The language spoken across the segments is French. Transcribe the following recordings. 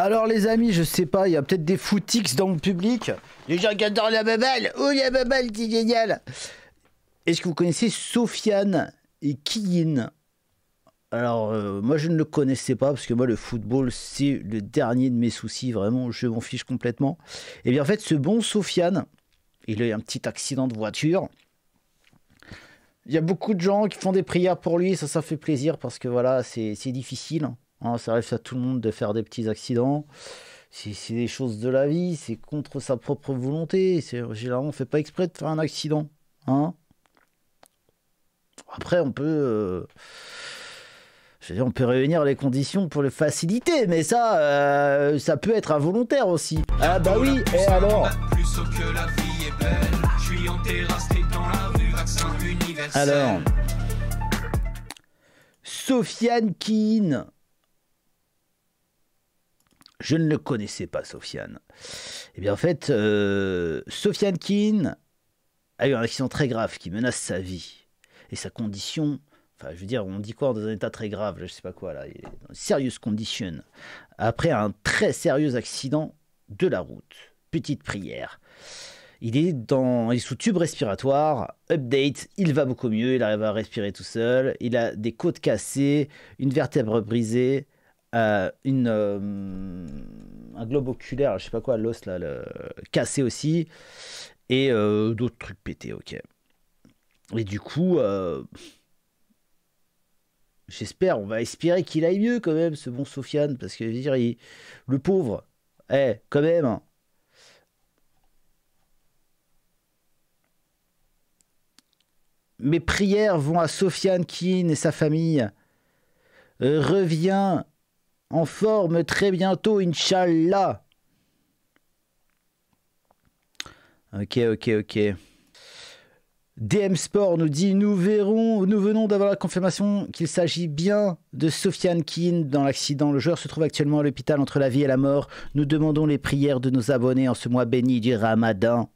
Alors les amis, je sais pas, il y a peut-être des footix dans le public. Les gens qui adorent la babelle. Oh la babelle, c'est génial. Est-ce que vous connaissez Sofiane et Kiyin alors, euh, moi, je ne le connaissais pas parce que moi, le football, c'est le dernier de mes soucis. Vraiment, je m'en fiche complètement. Et eh bien, en fait, ce bon Sofiane, il a eu un petit accident de voiture. Il y a beaucoup de gens qui font des prières pour lui. Ça, ça fait plaisir parce que voilà, c'est difficile. Hein, ça arrive à tout le monde de faire des petits accidents. C'est des choses de la vie, c'est contre sa propre volonté. Généralement, on fait pas exprès de faire un accident. Hein. Après, on peut. Euh, je veux dire, on peut réunir les conditions pour les faciliter, mais ça, euh, ça peut être involontaire aussi. Ah bah oui, et alors alors, Sofiane Keane, je ne le connaissais pas, Sofiane. Eh bien, en fait, euh, Sofiane Keane a eu un accident très grave qui menace sa vie et sa condition. Enfin, je veux dire, on dit quoi dans un état très grave, je ne sais pas quoi là, il est serious condition. Après un très sérieux accident de la route. Petite prière. Il est, dans, il sous tube respiratoire. Update, il va beaucoup mieux, il arrive à respirer tout seul. Il a des côtes cassées, une vertèbre brisée, euh, une, euh, un globe oculaire, je sais pas quoi, l'os là, le... cassé aussi, et euh, d'autres trucs pétés, ok. Et du coup, euh, j'espère, on va espérer qu'il aille mieux quand même, ce bon Sofiane, parce que je veux dire, le pauvre, eh, quand même. Hein. Mes prières vont à Sofiane Keane et sa famille. Euh, reviens en forme très bientôt, Inch'Allah. Ok, ok, ok. DM Sport nous dit Nous verrons, nous venons d'avoir la confirmation qu'il s'agit bien de Sofiane Kin dans l'accident. Le joueur se trouve actuellement à l'hôpital entre la vie et la mort. Nous demandons les prières de nos abonnés en ce mois béni du Ramadan.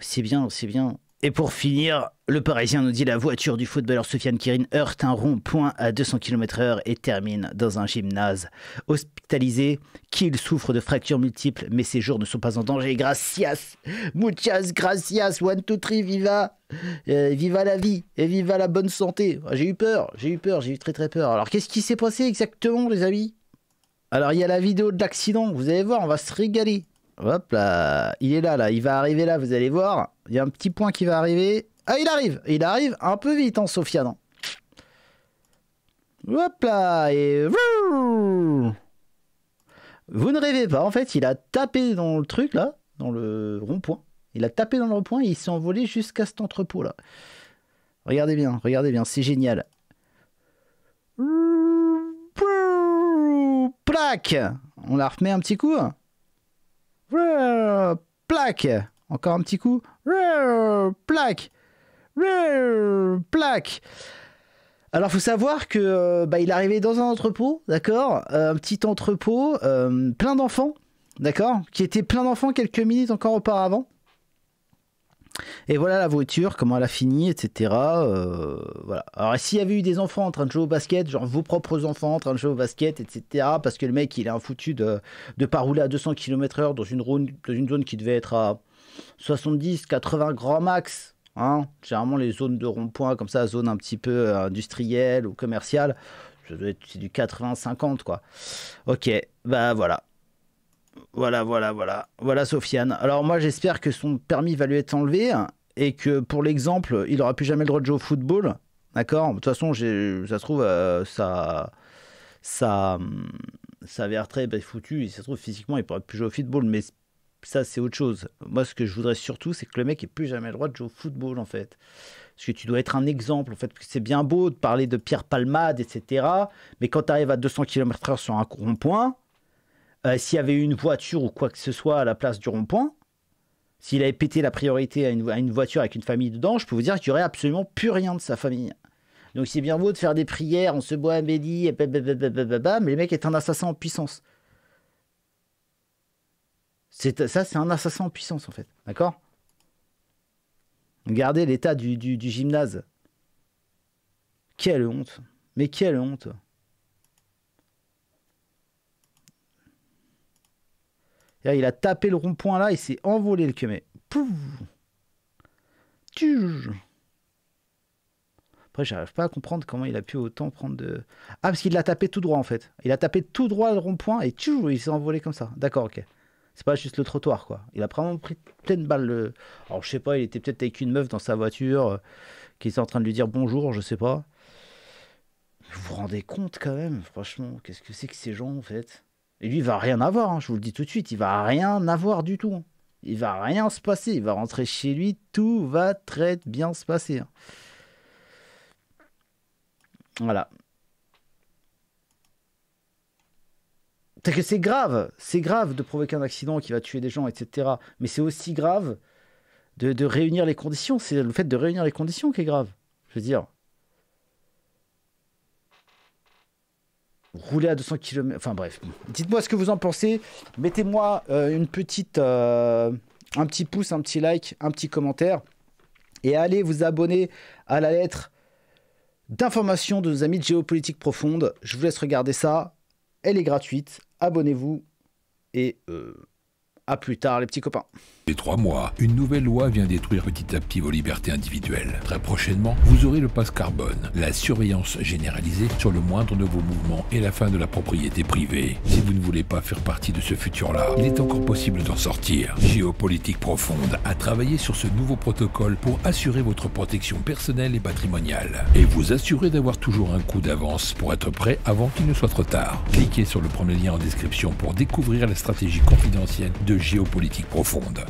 C'est bien, c'est bien. Et pour finir, le Parisien nous dit la voiture du footballeur Sofiane Kirin heurte un rond-point à 200 km/h et termine dans un gymnase. Hospitalisé, qu'il souffre de fractures multiples, mais ses jours ne sont pas en danger. Gracias, muchas gracias, one, two, three, viva, euh, viva la vie et viva la bonne santé. Ah, j'ai eu peur, j'ai eu peur, j'ai eu très très peur. Alors qu'est-ce qui s'est passé exactement, les amis Alors il y a la vidéo de l'accident, vous allez voir, on va se régaler. Hop là, il est là, là, il va arriver là, vous allez voir. Il y a un petit point qui va arriver. Ah, il arrive Il arrive un peu vite en hein, Sofiane. Hop là Et... Vous ne rêvez pas, en fait, il a tapé dans le truc, là, dans le rond-point. Il a tapé dans le rond-point et il s'est envolé jusqu'à cet entrepôt, là. Regardez bien, regardez bien, c'est génial. Plaque On la remet un petit coup hein plaque. Encore un petit coup. plaque. plaque. Alors, faut savoir que euh, bah, il est arrivé dans un entrepôt, d'accord euh, Un petit entrepôt, euh, plein d'enfants, d'accord Qui était plein d'enfants quelques minutes encore auparavant. Et voilà la voiture, comment elle a fini, etc. Euh, voilà. Alors, s'il y avait eu des enfants en train de jouer au basket, genre vos propres enfants en train de jouer au basket, etc., parce que le mec, il est un foutu de, ne pas rouler à 200 km/h dans une, zone, dans une zone qui devait être à 70, 80 grand max. Hein Généralement, les zones de rond-point, comme ça, zone un petit peu euh, industrielle ou commerciale, c'est du 80-50, quoi. Ok, bah voilà. Voilà, voilà, voilà. Voilà Sofiane. Alors moi j'espère que son permis va lui être enlevé et que pour l'exemple, il n'aura plus jamais le droit de jouer au football. D'accord De toute façon, ça se trouve, euh, ça... ça hum, ça très ben, foutu, et ça se trouve physiquement il pourra plus jouer au football, mais ça c'est autre chose. Moi ce que je voudrais surtout c'est que le mec ait plus jamais le droit de jouer au football en fait. Parce que tu dois être un exemple en fait, c'est bien beau de parler de Pierre Palmade, etc. Mais quand tu arrives à 200 km/h sur un rond-point, euh, s'il y avait eu une voiture ou quoi que ce soit à la place du rond-point, s'il avait pété la priorité à une, voiture avec une famille dedans, je peux vous dire qu'il n'y aurait absolument plus rien de sa famille. Donc c'est bien beau de faire des prières, on se boit à Bédi, et mais le mec est un assassin en puissance. C'est, ça, c'est un assassin en puissance, en fait. D'accord Regardez l'état du gymnase. Quelle honte. Mais quelle honte. il a tapé le rond-point là, il s'est envolé le Kemet. Pouf Après, j'arrive pas à comprendre comment il a pu autant prendre de. Ah, parce qu'il l'a tapé tout droit en fait. Il a tapé tout droit le rond-point et tchou, il s'est envolé comme ça. D'accord, ok. C'est pas juste le trottoir quoi. Il a vraiment pris de balles Le... Alors, je sais pas, il était peut-être avec une meuf dans sa voiture euh, qui était en train de lui dire bonjour, je sais pas. Vous vous rendez compte quand même, franchement, qu'est-ce que c'est que ces gens en fait et lui, il va rien avoir, hein, je vous le dis tout de suite, il va rien avoir du tout. Il va rien se passer, il va rentrer chez lui, tout va très bien se passer. Hein. Voilà. C'est que c'est grave, c'est grave de provoquer un accident qui va tuer des gens, etc. Mais c'est aussi grave de réunir les conditions, c'est le fait de réunir les conditions qui est grave. Je veux dire, rouler à 200 km. Enfin bref, dites-moi ce que vous en pensez. Mettez-moi euh, une petite, euh, un petit pouce, un petit like, un petit commentaire. Et allez vous abonner à la lettre d'information de nos amis de géopolitique profonde. Je vous laisse regarder ça. Elle est gratuite. Abonnez-vous. Et euh, à plus tard, les petits copains trois mois, une nouvelle loi vient détruire petit à petit vos libertés individuelles. Très prochainement, vous aurez le passe carbone, la surveillance généralisée sur le moindre de vos mouvements et la fin de la propriété privée. Si vous ne voulez pas faire partie de ce futur-là, il est encore possible d'en sortir. Géopolitique profonde a travaillé sur ce nouveau protocole pour assurer votre protection personnelle et patrimoniale et vous assurer d'avoir toujours un coup d'avance pour être prêt avant qu'il ne soit trop tard. Cliquez sur le premier lien en description pour découvrir la stratégie confidentielle de géopolitique profonde.